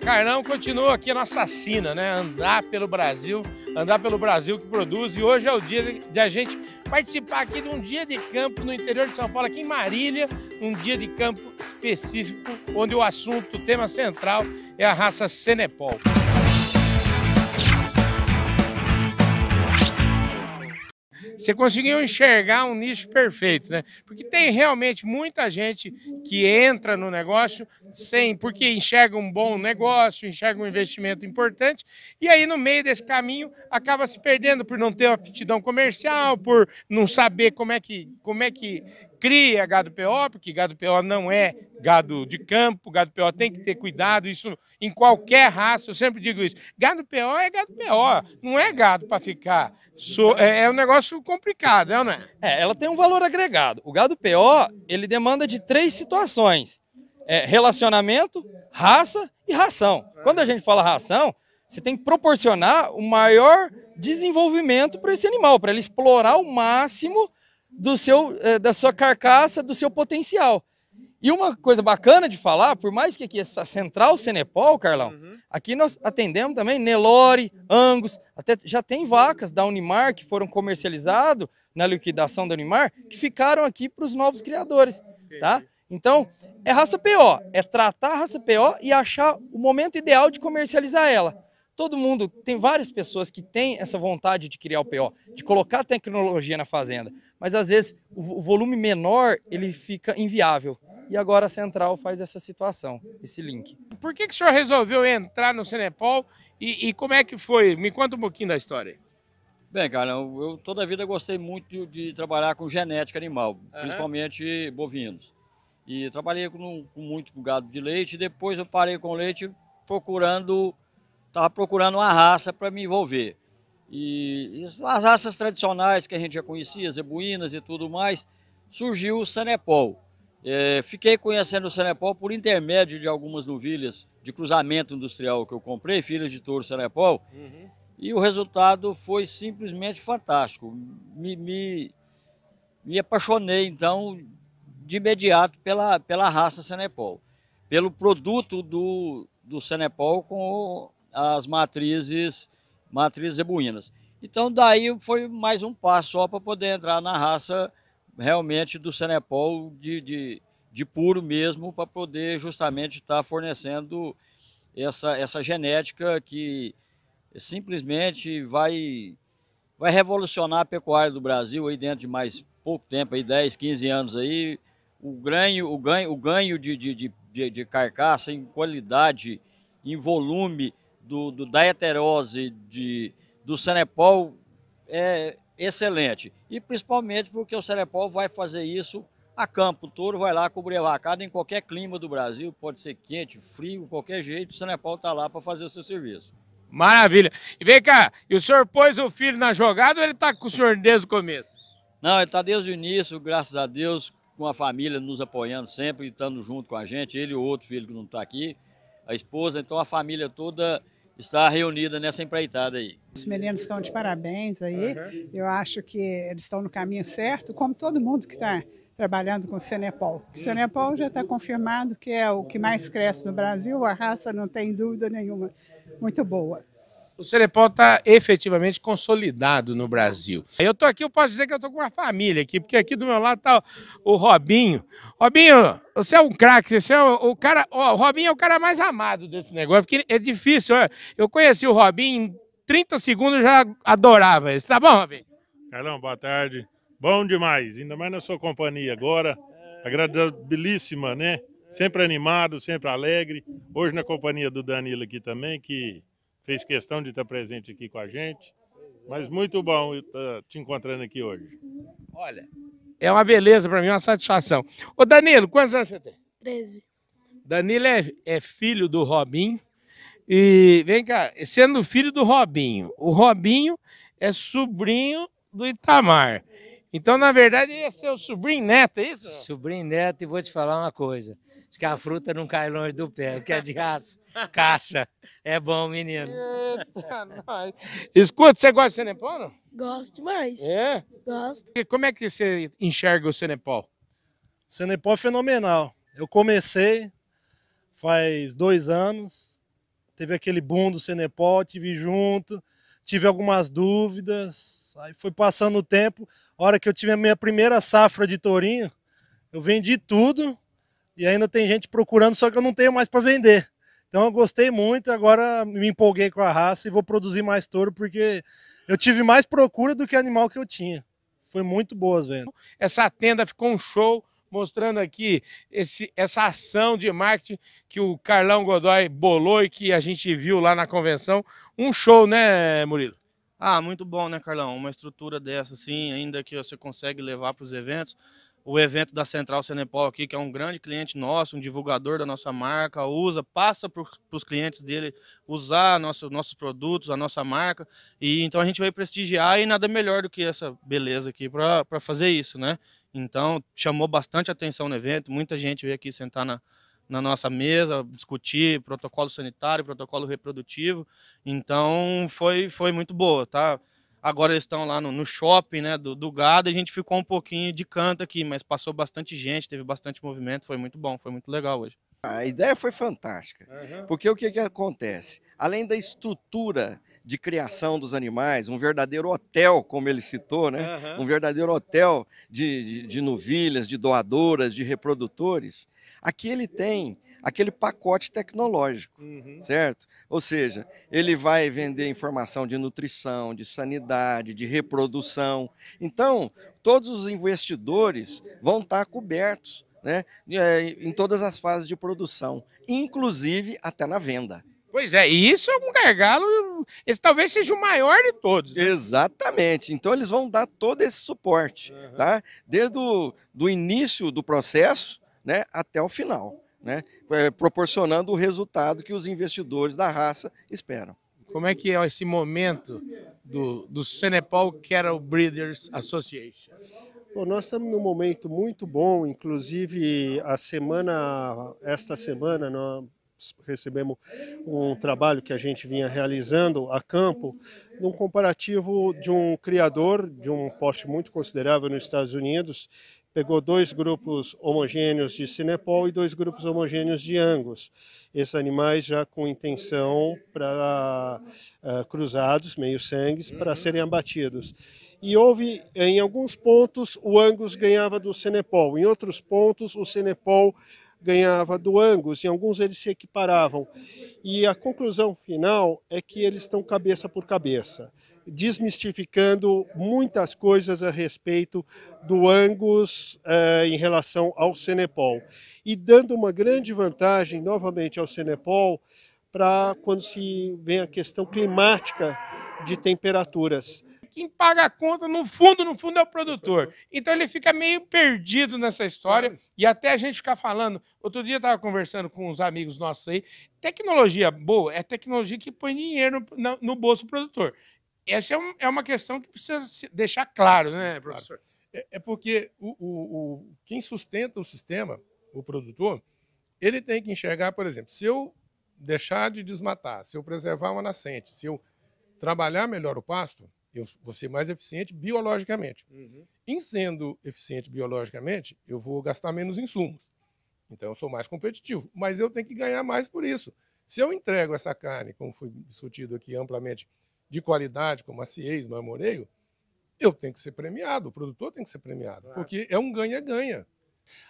Carlão continua aqui na nossa né? Andar pelo Brasil, andar pelo Brasil que produz. E hoje é o dia de, de a gente participar aqui de um dia de campo no interior de São Paulo, aqui em Marília, um dia de campo específico, onde o assunto, o tema central é a raça Senepol. Você conseguiu enxergar um nicho perfeito, né? Porque tem realmente muita gente que entra no negócio sem, porque enxerga um bom negócio, enxerga um investimento importante, e aí no meio desse caminho acaba se perdendo por não ter aptidão comercial, por não saber como é que, como é que cria gado PO, porque gado PO não é gado de campo, gado PO tem que ter cuidado, isso em qualquer raça, eu sempre digo isso. Gado PO é gado PO, não é gado para ficar. So, é, é, um negócio complicado, é não é? É, ela tem um valor agregado. O gado PO, ele demanda de três situações. É, relacionamento, raça e ração. Quando a gente fala ração, você tem que proporcionar o maior desenvolvimento para esse animal, para ele explorar o máximo do seu, eh, da sua carcaça, do seu potencial. E uma coisa bacana de falar, por mais que aqui essa central Cenepol, Carlão, uhum. aqui nós atendemos também Nelore, Angus, até já tem vacas da Unimar que foram comercializadas na liquidação da Unimar, que ficaram aqui para os novos criadores, tá? Então, é raça PO, é tratar a raça PO e achar o momento ideal de comercializar ela. Todo mundo, tem várias pessoas que têm essa vontade de criar o PO, de colocar tecnologia na fazenda, mas às vezes o volume menor ele fica inviável. E agora a Central faz essa situação, esse link. Por que, que o senhor resolveu entrar no Cenepol e, e como é que foi? Me conta um pouquinho da história. Bem, cara, eu toda a vida gostei muito de, de trabalhar com genética animal, uhum. principalmente bovinos. E trabalhei com, com muito gado de leite, depois eu parei com leite procurando estava procurando uma raça para me envolver. E, as raças tradicionais que a gente já conhecia, zebuínas e tudo mais, surgiu o Sanepol. É, fiquei conhecendo o Sanepol por intermédio de algumas novilhas de cruzamento industrial que eu comprei, filhas de touro Sanepol, uhum. e o resultado foi simplesmente fantástico. Me, me, me apaixonei, então, de imediato pela, pela raça Sanepol, pelo produto do, do Sanepol com as matrizes, matrizes zebuínas. Então daí foi mais um passo só para poder entrar na raça realmente do Senepol de, de, de puro mesmo, para poder justamente estar tá fornecendo essa, essa genética que simplesmente vai, vai revolucionar a pecuária do Brasil aí dentro de mais pouco tempo, aí 10, 15 anos aí, o ganho, o ganho, o ganho de, de, de, de, carcaça em qualidade, em volume, do, do, da heterose de, do Senepol é excelente. E principalmente porque o Senepol vai fazer isso a campo. O touro vai lá cobrir a vacada em qualquer clima do Brasil, pode ser quente, frio, qualquer jeito, o Senepol está lá para fazer o seu serviço. Maravilha. E vem cá, e o senhor pôs o filho na jogada ou ele está com o senhor desde o começo? Não, ele está desde o início, graças a Deus, com a família nos apoiando sempre, estando junto com a gente, ele e o outro filho que não está aqui, a esposa, então a família toda está reunida nessa empreitada aí. Os meninos estão de parabéns aí. Uhum. Eu acho que eles estão no caminho certo, como todo mundo que está trabalhando com o Senepol. O Senepol já está confirmado que é o que mais cresce no Brasil, a raça não tem dúvida nenhuma. Muito boa o Cerepol está efetivamente consolidado no Brasil. Eu estou aqui, eu posso dizer que eu estou com uma família aqui, porque aqui do meu lado está o Robinho. Robinho, você é um craque, você é o, o cara. Ó, o Robinho é o cara mais amado desse negócio, porque é difícil. Ó, eu conheci o Robinho em 30 segundos, já adorava isso. Tá bom, Robinho? Carlão, boa tarde. Bom demais, ainda mais na sua companhia agora. Agradabilíssima, né? Sempre animado, sempre alegre. Hoje na companhia do Danilo aqui também, que fez questão de estar presente aqui com a gente. Mas muito bom estar te encontrando aqui hoje. Olha, é uma beleza para mim, uma satisfação. Ô Danilo, quantos anos você tem? 13. Danilo é, é filho do Robinho. E vem cá, sendo filho do Robinho, o Robinho é sobrinho do Itamar. Então, na verdade, ele é seu sobrinho neto, é isso? Sobrinho neto, e vou te falar uma coisa. Diz que a fruta não cai longe do pé, que é de raça. Caça. É bom, menino. Eita, nós. Escuta, você gosta de Senepal, não? Gosto demais. É? Gosto. E como é que você enxerga o Senepal? O é fenomenal. Eu comecei faz dois anos, teve aquele boom do Senepal, tive junto, tive algumas dúvidas, aí foi passando o tempo. A hora que eu tive a minha primeira safra de tourinho, eu vendi tudo, e ainda tem gente procurando, só que eu não tenho mais para vender. Então eu gostei muito, agora me empolguei com a raça e vou produzir mais touro, porque eu tive mais procura do que animal que eu tinha. Foi muito boas vendas. Essa tenda ficou um show, mostrando aqui esse, essa ação de marketing que o Carlão Godoy bolou e que a gente viu lá na convenção. Um show, né, Murilo? Ah, muito bom, né, Carlão? Uma estrutura dessa, assim, ainda que você consegue levar para os eventos o evento da Central Senepol aqui, que é um grande cliente nosso, um divulgador da nossa marca, usa, passa para os clientes dele usar nosso, nossos produtos, a nossa marca. E então a gente vai prestigiar e nada melhor do que essa beleza aqui para fazer isso, né? Então chamou bastante atenção no evento, muita gente veio aqui sentar na, na nossa mesa, discutir protocolo sanitário, protocolo reprodutivo. Então foi, foi muito boa, tá? agora eles estão lá no, no shopping né, do, do, gado, a gente ficou um pouquinho de canto aqui, mas passou bastante gente, teve bastante movimento, foi muito bom, foi muito legal hoje. A ideia foi fantástica, uhum. porque o que, que acontece? Além da estrutura de criação dos animais, um verdadeiro hotel, como ele citou, né? Uhum. um verdadeiro hotel de, de, de novilhas, de doadoras, de reprodutores, aqui ele tem aquele pacote tecnológico, uhum. certo? Ou seja, ele vai vender informação de nutrição, de sanidade, de reprodução. Então, todos os investidores vão estar cobertos né, é, em todas as fases de produção, inclusive até na venda. Pois é, e isso é um gargalo, esse talvez seja o maior de todos. Né? Exatamente. Então eles vão dar todo esse suporte, uhum. tá? Desde o do início do processo, né, até o final né, é, proporcionando o resultado que os investidores da raça esperam. Como é que é esse momento do, do Senepal Cattle Breeders Association? Bom, nós estamos num momento muito bom, inclusive a semana, esta semana, nós recebemos um trabalho que a gente vinha realizando a campo, num comparativo de um criador de um poste muito considerável nos Estados Unidos, pegou dois grupos homogêneos de Cinepol e dois grupos homogêneos de Angus. Esses animais já com intenção para uh, eh, cruzados, meio-sangues, para uhum. serem abatidos. E houve, em alguns pontos, o Angus ganhava do Cinepol, em outros pontos, o Cinepol ganhava do Angus, em alguns eles se equiparavam. E a conclusão final é que eles estão cabeça por cabeça desmistificando muitas coisas a respeito do Angus uh, em relação ao Cenepol e dando uma grande vantagem novamente ao Cenepol para quando se vem a questão climática de temperaturas. Quem paga a conta, no fundo, no fundo, é o produtor. Então ele fica meio perdido nessa história e até a gente ficar falando. Outro dia eu estava conversando com uns amigos nossos aí. Tecnologia boa é tecnologia que põe dinheiro no, no bolso do produtor. Essa é, um, é uma questão que precisa deixar claro, né, professor? Claro. É, é, porque o, o, o, quem sustenta o sistema, o produtor, ele tem que enxergar, por exemplo, se eu deixar de desmatar, se eu preservar uma nascente, se eu trabalhar melhor o pasto, eu vou ser mais eficiente biologicamente. Uhum. Em sendo eficiente biologicamente, eu vou gastar menos insumos. Então, eu sou mais competitivo. Mas eu tenho que ganhar mais por isso. Se eu entrego essa carne, como foi discutido aqui amplamente, de qualidade, como a CIES, Marmoreio, eu tenho que ser premiado, o produtor tem que ser premiado, claro. porque é um ganha-ganha.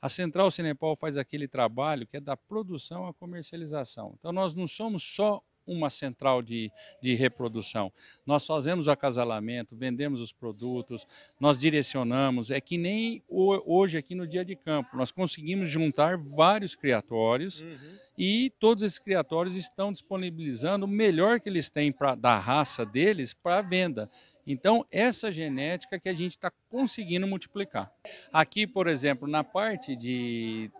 A Central Cinepol faz aquele trabalho que é da produção à comercialização. Então, nós não somos só uma central de, de reprodução. Nós fazemos o acasalamento, vendemos os produtos, nós direcionamos. É que nem hoje aqui no dia de campo. Nós conseguimos juntar vários criatórios uhum. e todos esses criatórios estão disponibilizando o melhor que eles têm pra, da raça deles para venda. Então, essa genética que a gente está conseguindo multiplicar. Aqui, por exemplo, na parte de,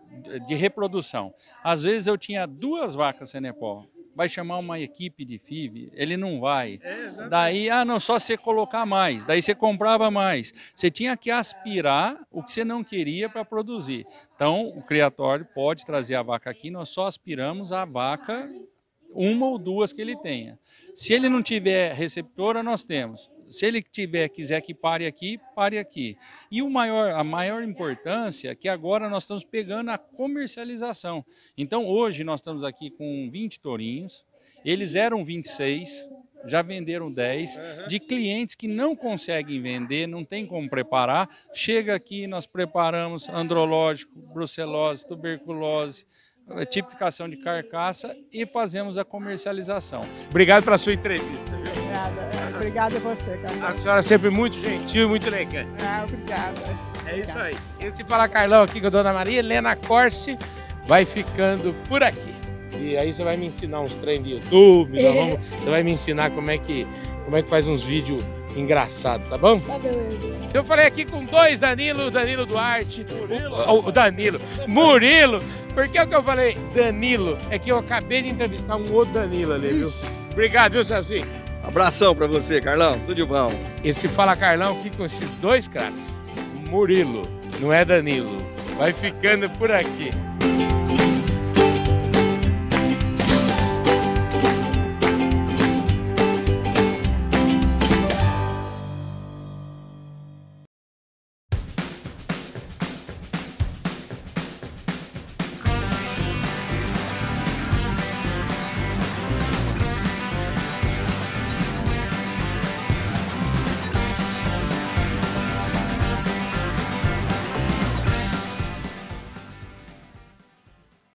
de reprodução, às vezes eu tinha duas vacas Senepol vai chamar uma equipe de FIV, ele não vai. É, Daí, ah, não, só você colocar mais. Daí você comprava mais. Você tinha que aspirar o que você não queria para produzir. Então, o criatório pode trazer a vaca aqui, nós só aspiramos a vaca, uma ou duas que ele tenha. Se ele não tiver receptora, nós temos se ele tiver, quiser que pare aqui, pare aqui. E o maior, a maior importância é que agora nós estamos pegando a comercialização. Então hoje nós estamos aqui com 20 tourinhos, eles eram 26, já venderam 10, de clientes que não conseguem vender, não tem como preparar. Chega aqui, nós preparamos andrológico, brucelose, tuberculose, eh, tipificação de carcaça e fazemos a comercialização. Obrigado pela sua entrevista. Obrigada. Obrigada a você, Carlão. A senhora é sempre muito gentil muito elegante. Ah, obrigada. É isso aí. Esse Fala Carlão aqui com a Dona Maria Helena Corse vai ficando por aqui. E aí você vai me ensinar uns treinos de YouTube, é. você vai me ensinar como é que, como é que faz uns vídeos engraçados, tá bom? Tá beleza. Eu falei aqui com dois Danilo, Danilo Duarte, Murilo. O, o Danilo, Murilo, porque é o que eu falei Danilo, é que eu acabei de entrevistar um outro Danilo ali, viu? Obrigado, viu, Celcinho? Abração para você, Carlão. Tudo de bom. E se fala Carlão aqui com esses dois caras, Murilo, não é Danilo. Vai ficando por aqui.